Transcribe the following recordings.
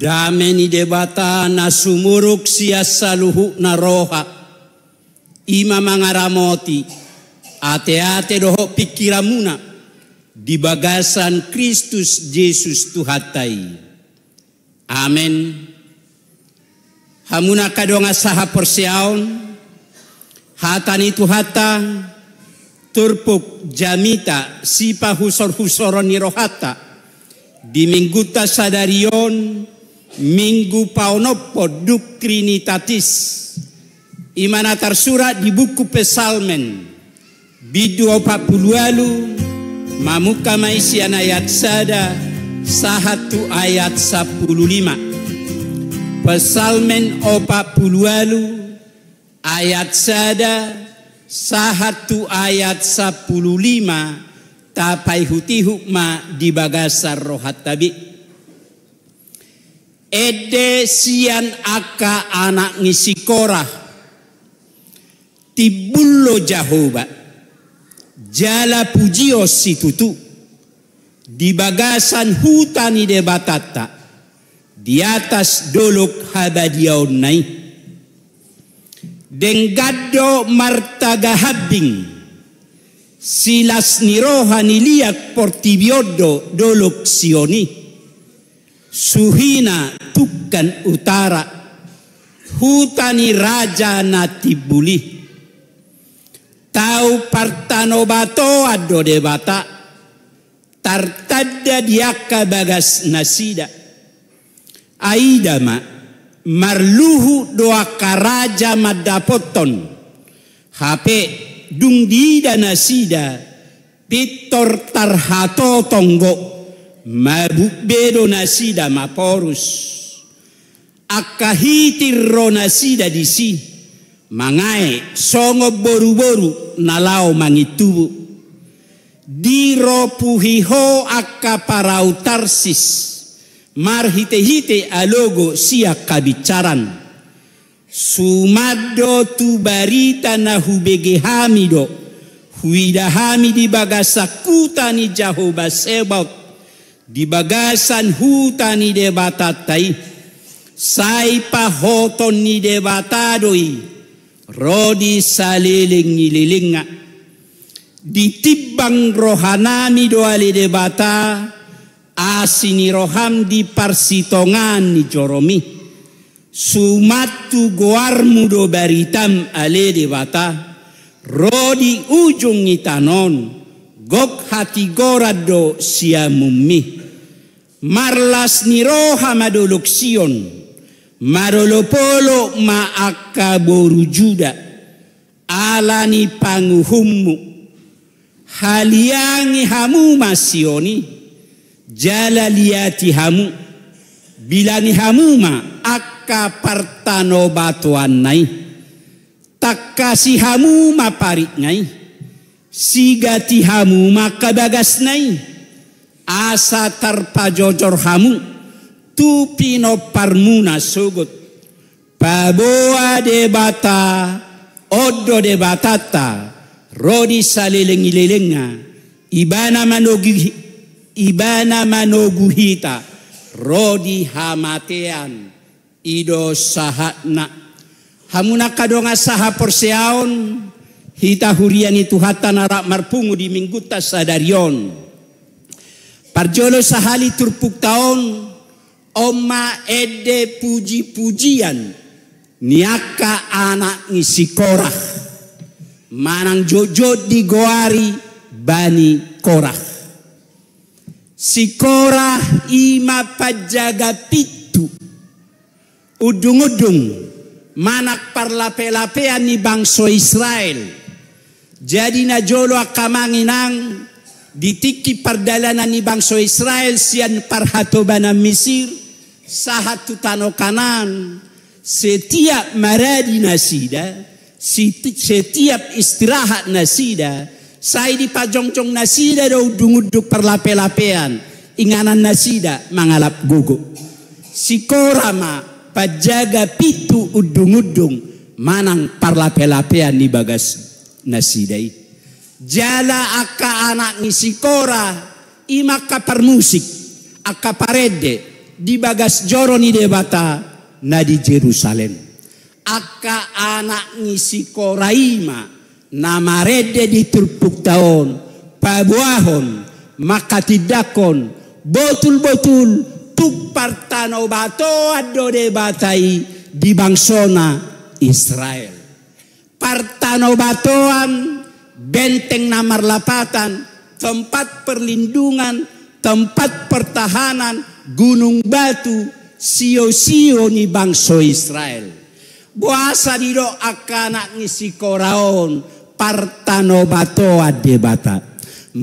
dameni debata na sumuruk siasa luhu na roha ima mangaramoti ate-ate doho pikiramuna di bagasan Kristus Yesus Tuhatai. Amin. Hamuna kadonga saha persiaon hatani tuhata turpuk jamita sipa husor husoron nirohata di mingguta sadarion Minggu pauno poduk trinitatis. Imana tersurat di buku Pesalmen. Bidu opa pulualu. Mamuka maisian ayat sada. Sahatu ayat sapuluh lima. Pesalmen opa pulualu. Ayat sada. Sahatu ayat sapuluh lima. Tapai hutihuk ma di bagasar rohat tabi. Ede sian aka anak korah. Tibullo jahoba. Jala pujio situtu. Di bagasan hutani de batata. Di atas dolok habadiaun naik. Denggado martaga habing. Silas niroha niliak portibiodo dolok sioni Suhina tukan utara Hutani raja buli Tau partanobato ado bata Tartada diaka bagas nasida Aidama marluhu doa karaja madapoton HP dung dida nasida pitor tarhato tonggo mabukbedo nasida maporus akahitirro di disi mangai songo boru-boru nalau mangitubu diro puhiho akaparau tarsis marhite-hite alogo sia kabicaran sumado tubarita na hubege hamido huida hamidi bagasakutani jahoba sebok di bagasan huta ni de batatai saipa hoton ni de batadoi rodi saliling Di tibang rohanami doali debata, asini roham di parsitongan ni joromi sumatu goarmu do baritam ale de rodi ujung itanon gok hati gorado siamumi marlas niroha madoluk sion marolopolo akaboru juda alani panguhummu haliangi hamu masioni jalaliati hamu bilani ma akka partano batuan nai kasih hamu ma parik nai sigati hamu maka bagasnai asa tarpajojor hamu tupino pino parmuna sugut paboa debata oddo debatata rodi salilengi lelenga ibana manogi ibana manoguhita rodi hamatean ido sahatna hamuna kadonga saha porseaon Hita huriani tuhatan arak marpungu di tas sadarion. Parjolo sahali turpuk taon. Oma ede puji-pujian. Niaka anak korah. Manang jojo di goari bani korah. Sikorah ima pajaga pitu. Udung-udung manak parlape-lapean ni bangso Israel jadi na jolo akamanginang ditiki perdalanan ni bangso Israel sian parhatobana Mesir sahatu tano kanan setiap maradi nasida setiap istirahat nasida saya di pajongcong nasida do dunguduk perlape-lapean inganan nasida mangalap gugu korama pajaga pitu udung-udung manang parlape-lapean ni bagasi nasidai jala akka anak Kora nisikora imakka musik akka parede di bagas joro ni debata na di Jerusalem akka anak Kora ima nama rede di turpuk tahun pabuahon maka tidakon botul-botul partano bato ado debatai di bangsona Israel. Partanobatoan, benteng namar lapatan, tempat perlindungan, tempat pertahanan, gunung batu, sio-sio ni bangso Israel. Buasa dido akanak ni si koraon, partanobatoa debata.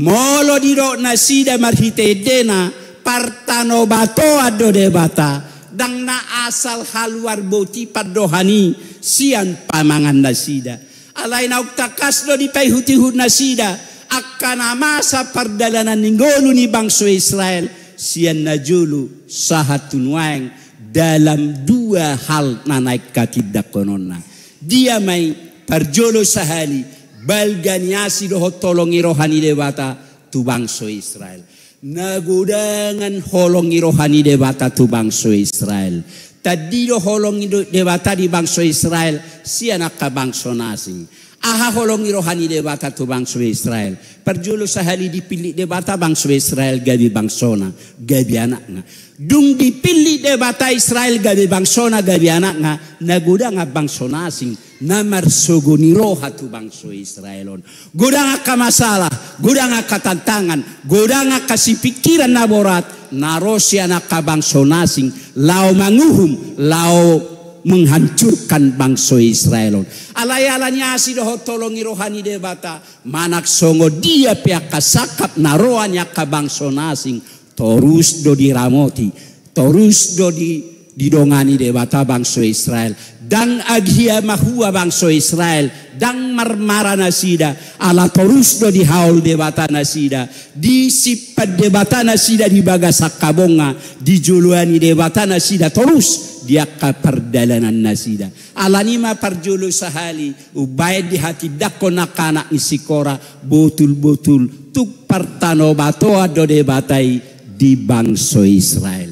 Molo nasi nasida marhite dena, partanobatoa do debata. Dang na asal haluar boti padohani, sian pamangan nasida. Alain au takaslo di paihutihud nasida. Akan masa perdalanan ninggolu ni bangso Israel. Sian najulu sahatun waeng dalam dua hal na naik kaki dakonona Dia mai perjolo sahali balganiasi doho tolongi rohani dewata tu bangso Israel. Nagudangan holongi rohani dewata tu bangso Israel. Tadi tadiro holongi debata di bangso Israel si anak bangso nasing aha holongi rohani debata tu bangso Israel perjulu sahali dipilih debata bangsa bangso Israel gabi bangsona gabi anaknya dung dipilih debata Israel gabi bangsona gabi anaknya nga bangso nasing namar suguni roha tu bangso Israelon gudang ka masalah gudang ka tantangan gudanga kasih pikiran naborat narosia nakabangsonasin lao manguhum lao menghancurkan bangsa Israel. Alayalannya doho tolongi rohani debata. Manak songo dia pihak kasakap naroanya ke bangsa nasing. Torus do diramoti. torus do di didongani de bata bangso Israel. Dang agia mahua bangso Israel. Dang marmara nasida. Ala torus do di haul de nasida. Di sipat de nasida di bagasak kabonga. Di juluani de nasida torus. Dia ka perdalanan nasida. Alanima perjulu sahali. ubaid di hati dako nakana isikora. Botul-botul. Tuk pertano batoa do de batai di bangso Israel.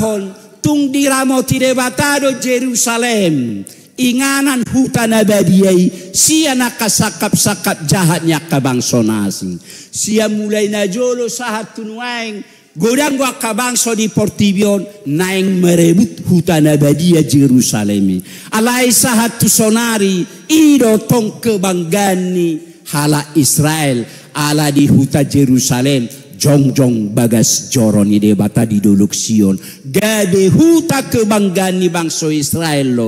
hon tung di diramoti debatado Jerusalem inganan hutan abadiai si kasakap sakap jahatnya ke bangsa nasi mulai najolo sahat tunuaing godang gua ke di portibion naeng merebut hutan abadiai Jerusalem alai sahat tu sonari ido tong kebanggani hala Israel ala di hutan Jerusalem jongjong bagas joron ide bata di duluk Sion gade huta kebanggaan ni bangsa Israel lo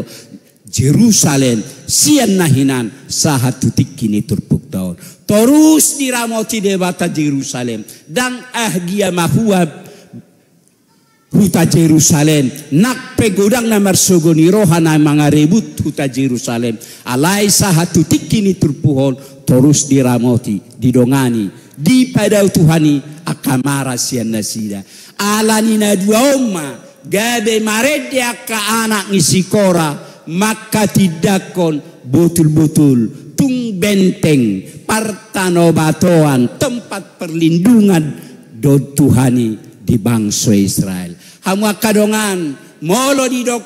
Jerusalem sian nahinan sahat tutik kini turpuk daun terus diramoti de bata Jerusalem dan ahgia mahuab huta Jerusalem nak pegodang na sogoni rohana mangarebut huta Jerusalem alai sahat tutik kini turpuhon terus diramoti didongani di pada tuhani akamara nasida. alanina dua umma gabe marede akka anak ngisikora maka tidakon betul-betul tung benteng partanobatoan tempat perlindungan do Tuhani di bangsa Israel. Hamu akadongan molo didok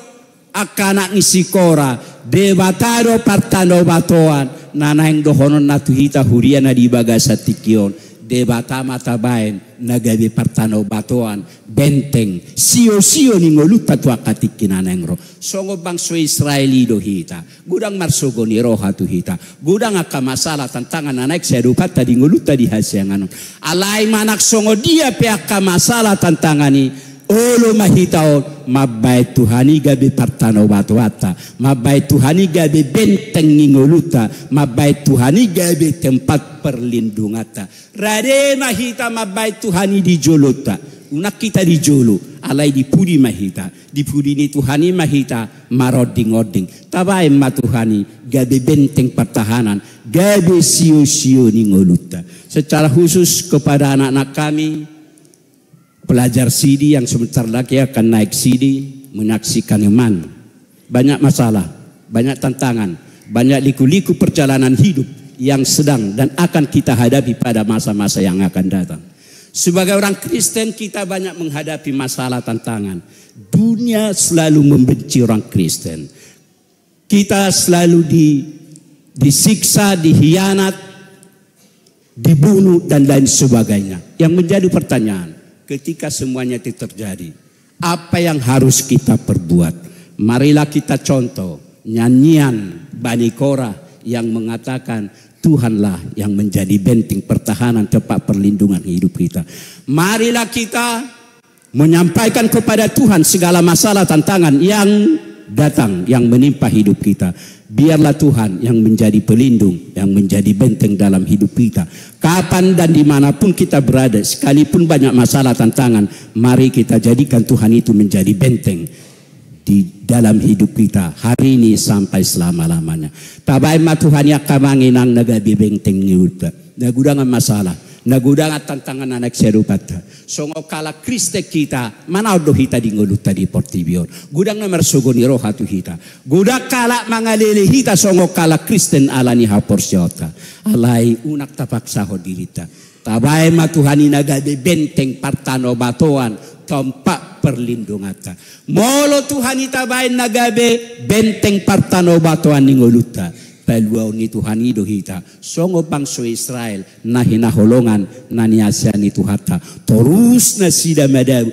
akanak ngisikora debataro partano batoan nanang dohonon natuhita huria na di bagasa tikion debata matabaen nagabi partano batoan benteng sio sio ni ngoluta tua katiki nanengro songo bangso Israeli dohita gudang marsogo ni roha hita gudang akka masalah tantangan saya dupat tadi ngoluta di hasianganon alai manak songo dia pe akka masalah tantangan ni Olo mahita o mabai Tuhani gabe partano batu wata, mabai Tuhani gabe benteng ngingoluta, mabai Tuhani gabe tempat perlindungata. Rade mahita mabai Tuhani di jolota, unak kita di jolo, alai di puri mahita, puri ni Tuhani mahita maroding oding. Tabai ma Tuhani gabe benteng pertahanan, gabe sio sio ningoluta Secara khusus kepada anak-anak kami, pelajar CD yang sebentar lagi akan naik CD menyaksikan iman. Banyak masalah, banyak tantangan, banyak liku-liku perjalanan hidup yang sedang dan akan kita hadapi pada masa-masa yang akan datang. Sebagai orang Kristen kita banyak menghadapi masalah tantangan. Dunia selalu membenci orang Kristen. Kita selalu di, disiksa, dihianat, dibunuh dan lain sebagainya. Yang menjadi pertanyaan, ketika semuanya itu terjadi. Apa yang harus kita perbuat? Marilah kita contoh nyanyian Bani Korah yang mengatakan Tuhanlah yang menjadi benteng pertahanan tempat perlindungan hidup kita. Marilah kita menyampaikan kepada Tuhan segala masalah tantangan yang datang yang menimpa hidup kita. Biarlah Tuhan yang menjadi pelindung, yang menjadi benteng dalam hidup kita. Kapan dan dimanapun kita berada, sekalipun banyak masalah tantangan, mari kita jadikan Tuhan itu menjadi benteng di dalam hidup kita hari ini sampai selama-lamanya. Tabai ma Tuhan yang kamanginang naga benteng ni uta. Nagudangan masalah nagudangat tantangan anak serupata. Songo kala Kriste kita manaudo hita ngulut di portibion. Gudang nomor roh tu hita. gudang kala mangalele hita songo kala Kristen alani hapor siota. Alai unak tapak saho dirita. Tabai matuhani naga de benteng partano batoan tempat ta. Molo Tuhan itabai nagabe benteng partano di ningoluta balwa ni Tuhan ido hita songo bangso Israel na holongan na Tuhan ta, terus na sida madau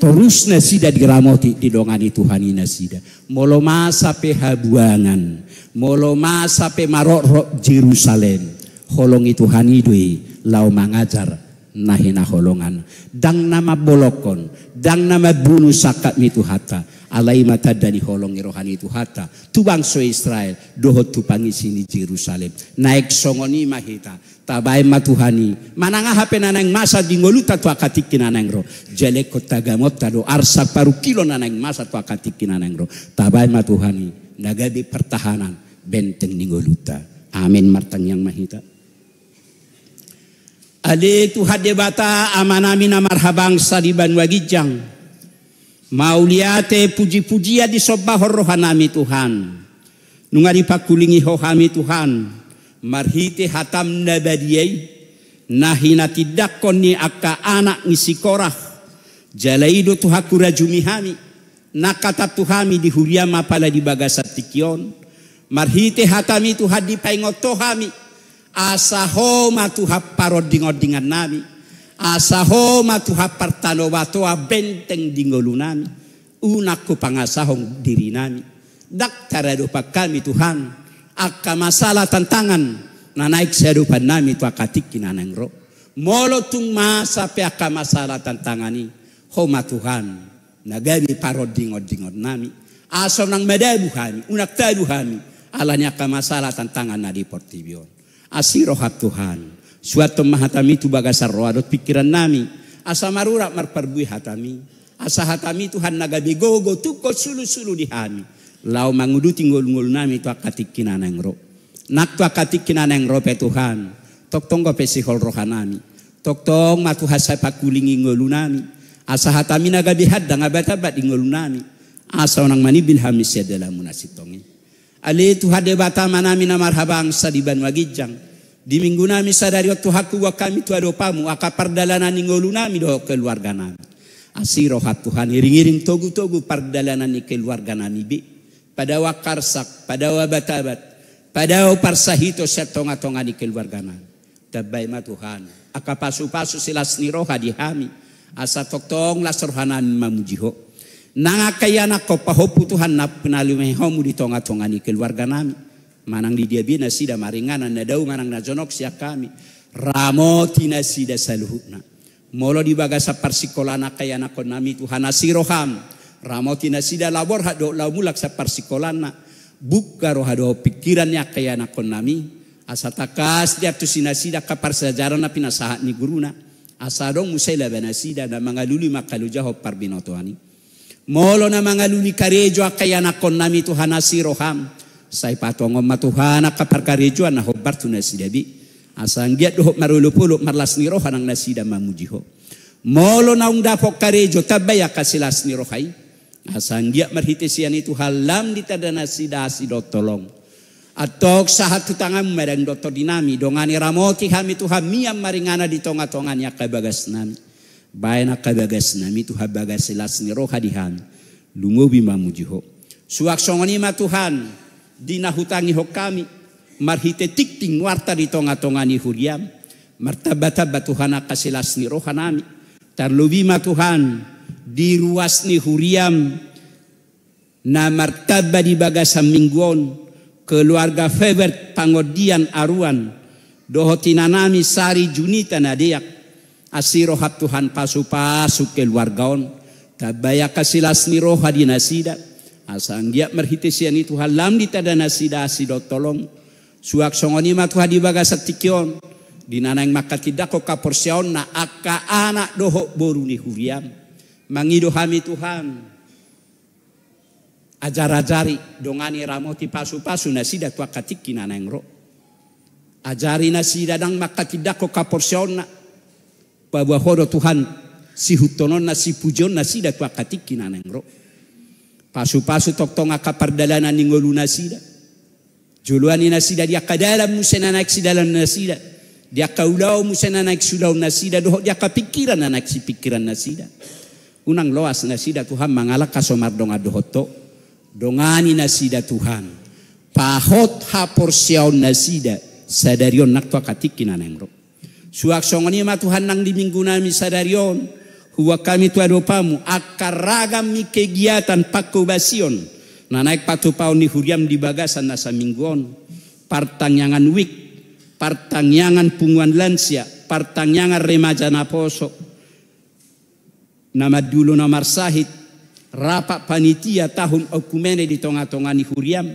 terus na sida diramoti dongani Tuhan ina sida molo masa pe habuangan molo masa pe marorok Jerusalem holongi Tuhan ido lau mangajar nahina holongan dang nama bolokon dang nama bunu sakat mitu hatta, alai mata dani holongi rohani tuhata hata tu bangso Israel dohot tu sini Jerusalem naik songoni mahita tabai matuhani mananga hape nanang masa ngoluta tu akatiki nanang ro jelek kota gamot tado arsa paru kilo nanang masa tu akatik nanang ro tabai matuhani nagabi pertahanan benteng ngoluta amin martang yang mahita Aletu hadebata amanamina marhabangsa di Banwagijang. Mauliate puji-pujia di sobah rohanami Tuhan. Nungari pakulingi hohami Tuhan. Marhite hatam nabadiyai. Nahina tidak koni akka anak ngisikorah. Jalaido tuhakura jumihami. Nakata tuhami di huriama pala di bagasatikion tikion. Marhite hatami tuhadi paingotohami. hami asaho matuhap parodingo dingan nami asaho matuhap partano watoa benteng dingolu nami unako pangasahong diri nami daktara dopa kami Tuhan akka masalah tantangan na naik sehadupan nami tua katik kinanang roh molo tung masa pe akka masalah tantangan ni homa Tuhan nagami parodingo dingod nami asom nang medabu kami unak tabu kami alanya akka masalah tantangan na di portibion rohat Tuhan. Suatu mahatami itu bagasar roh adot pikiran nami. Asa marura marperbui hatami. Asa hatami Tuhan naga begogo tuko sulu-sulu di hami. Lau mangudu tinggul ngul nami tu akatik kinaneng ro. Nak tu akatik kinaneng ro pe Tuhan. Tok tonggo pe sihol rohanami. Tok tong matu hasai pakulingi ngul nami. Asa hatami naga bihad danga batabat ngul nami. Asa onang mani bin hamis ya dalam Ali tu hade bata manami mina marhabang sa banwa gijang. Di minggu nami sadari waktu haku wa kami tu adopamu aka perdalanan ngolu nami do keluarga nami. Asiro Tuhan iring-iring togu-togu perdalanan ni keluarga nami bi. Pada wa karsak, pada wa batabat, pada wa parsahito sa tonga-tonga ni keluarga nami. ma Tuhan. Aka pasu-pasu silas ni roha di hami. Asa tok-tong las rohanan mamujiho. Nanga kaya na ko Tuhan na pinalume homu di tonga tonga ni keluarga nami. Manang di dia bina sida maringana na dau manang na jonok siya kami. Ramo tina sida saluhutna. Molo di bagasa parsikola na kaya na ko nami Tuhan asiroham. Ramo tina sida labor hado mulak sa parsikola na. Buka rohado pikirannya kaya na ko nami. Asa takas dia tu sida kapar sejarah na pinasahat ni guruna. Asa dong bena sida na mangaluli makalujaho parbinotoani. Molo na mga lunikarejo kaya na konami Tuhan siroham. Say patongom matuhan akaparkarejo na hobar tunas dabi. Asang giat dohok marulupulo marlas ni rohan ang nasida ho. Molo na ung dapok karejo tabaya kasilas ni rohay. Asang giat marhitesian itu halam ditada nasida do tolong. Atok sahat tutangan mereng doto dinami dongani ramoti kami Tuhan miam maringana di tonga-tongan ya kabagas nami kabagas na mitu habagasilasni roha dihan bima mujiho suak ma Tuhan dina hutangi ho kami marhite tikting warta di tonga-tongani huriam martabataba Tuhan akasilasni roha nami ma Tuhan di ruas ni huriam na martabba di bagasan mingguon keluarga Febert pangodian aruan dohotinanami sari junita nadeak asirohat Tuhan pasu-pasu keluargaon tabaya kasilasmiro nasida, asang dia merhitisian itu halam di tadana sida asido tolong suak songoni matu tuhan dibaga setikion, di nanang maka tidak kok kaporsion na aka anak dohok boru ni huriam mangido Tuhan ajar-ajari dongani ramoti pasu-pasu nasida tua katiki nanang ro ajari nasida dang maka tidak kok kaporsion na bahwa horo Tuhan si hutono nasi pujon nasi da tua katikin anengro. Pasu-pasu tok tonga kapardalanan ningolu nasida. Juluan nasida dia dalam musen anak sidalan nasida. Dia kaulau musen anak sulau nasida. Doh dia pikiran anak si pikiran nasida. Unang loas nasida Tuhan mangala kasomar donga dohoto. Dongani nasida Tuhan. Pahot hapor siaun nasida. Sadarion naktua katikin anengro. Suak songoni ma Tuhan nang di minggu nami sadarion. Huwa kami tua dopamu. Akar ragam mi kegiatan pakko basion. Na naik patu paun di huriam di bagasan nasa mingguon. Partangyangan wik. Partangyangan punguan lansia. Partangyangan remaja naposo. Nama dulu nama sahid. Rapat panitia tahun okumene di tonga-tonga ni huriam.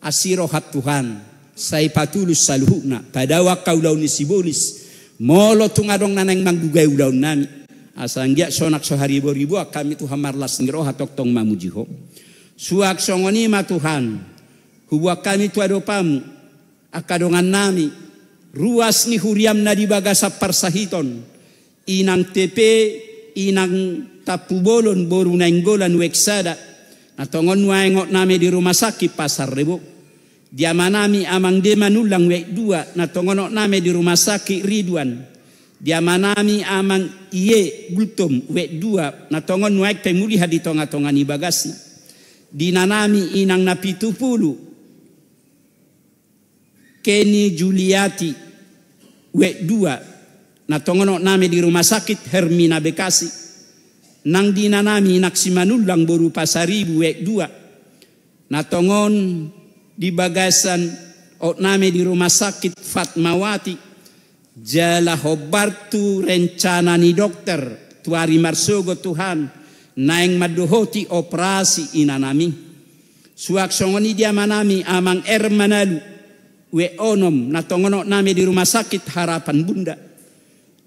Asirohat Tuhan. Saya patulus saluhuna. Pada wakau launis sibolis Molo ngadong nanang manggugay udaw nami Asanggia sonak soharibo ribu kami Tuhan marlas ngiro hatok tong mamujiho. Suak songoni ma Tuhan. Hubwa kami tu adopam. Akadongan nami. Ruas ni huriam na dibagasa parsahiton. Inang tepe, inang tapubolon boru nainggolan weksada. Natongon ngok nami di rumah sakit pasar ribu. Dia manami amang de manulang wek dua na tongono name di rumah sakit Ridwan. Dia manami amang iye bultum wek dua na tongon nuaik pemulihan di tonga-tonga ni bagasna. Di nanami inang napi tupulu. Kenny Juliati wek dua na tongono name di rumah sakit Hermina Bekasi. Nang dinanami naksimanulang boru pasaribu wek dua. Na tongon di bagasan Okname di rumah sakit Fatmawati jala hobartu rencana ni dokter tuari marsogo Tuhan naeng maduhoti operasi inanami suak songoni dia manami amang er manalu we onom tongono nami di rumah sakit harapan bunda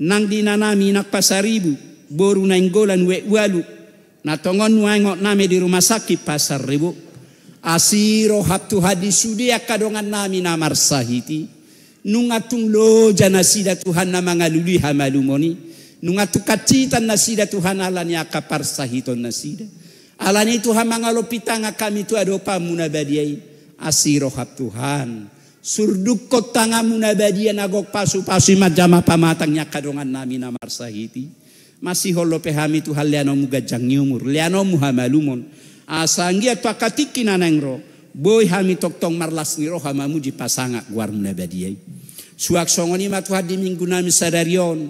nang di nanami nak pasaribu boru golan we walu natongon waengok nami di rumah sakit pasaribu asiro hadi hadisudia kadongan nami namar sahiti nungatung lo jana sida Tuhan na mangaluli hamalumoni Nungatung kacitan na sida Tuhan alani sahiton na sida alani Tuhan mangalopitanga kami tu adopa munabadiai asiro hattu Tuhan surduk kotanga munabadia nagok pasu pasu majama pamatangnya kadongan nami namar sahiti masih holo pehami Tuhan liano leano mugajang nyumur leano muhamalumon asangiat pakatiki nengro boy hami toktong marlas niro muji pasanga guar munabadiai suak songoni di minggu nami sadarion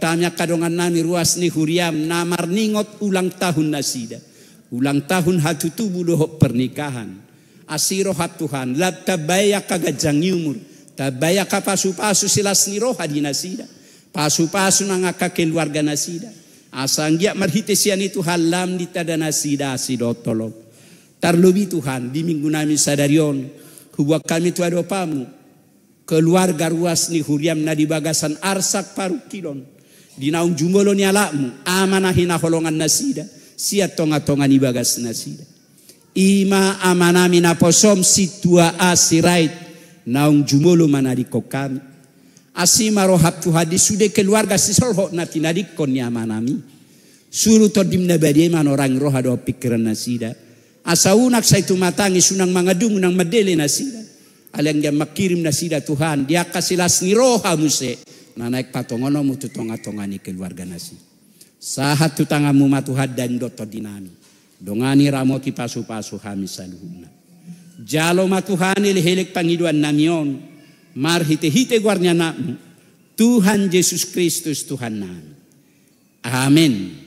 tanya kadongan nami ruas ni huriam namar ningot ulang tahun nasida ulang tahun hatu tubuh dohok pernikahan asiro hatuhan tabaya kagajang umur tabaya kapasu pasu silas niro hadi nasida pasu pasu nangaka keluarga nasida Asangia marhitesian itu halam di tadanasida sidotolo. Tarlubi Tuhan di minggu nami sadarion. Hubwa kami tu adopamu. Keluarga ruas ni huriam na di bagasan arsak parukilon. Di naung jumolo ni Amanahi Amanahina holongan nasida. Siat tonga-tonga ni bagas nasida. Ima amanami na posom situa asirait. Naung jumolo di kokami asimaro tu hadis sude keluarga si sisolho nati nadikon ni suruh suru todim nabadi man orang roh ada pikiran nasida asaunak saitu matangi sunang mangadung nang medele nasida alang yang makirim nasida Tuhan dia las ni roha muse na naik patongono mutu tonga tonga ni keluarga nasi sahat tangamu matuhad dan doto dinami dongani ramoti pasu pasu hamisaluhunna jalo matuhani lehelek pangiduan namion marhite-hite guarnyana Tuhan Yesus Kristus Tuhan nami. Amin.